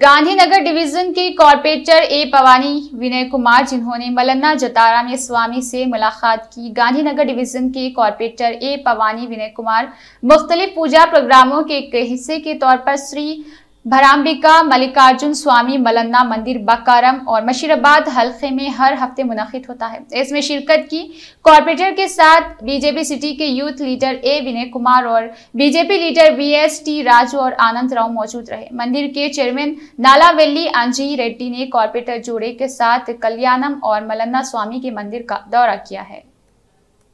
Gandhinagar division के corporator A Pavani Vinay Kumar जिन्होंने मलन्ना जतारा स्वामी से मुलाकात की गांधीनगर डिवीजन के कॉरपोरेटर ए पवानी विनय कुमार मुख्तलिफ पूजा प्रोग्रामों के हिस्से के तौर पर श्री भरामबिका मल्लिकार्जुन स्वामी मलन्ना मंदिर बकारम और मशीराबाद हल्के में हर हफ्ते मुनद होता है इसमें शिरकत की कॉरपोरेटर के साथ बीजेपी सिटी के youth leader A Vinay Kumar और BJP leader V S T Raju और आनंद राव मौजूद रहे मंदिर के चेयरमैन नालावेली अंजी रेड्डी ने कॉरपोरेटर जोड़े के साथ कल्याणम और मलन्ना स्वामी के मंदिर का दौरा किया है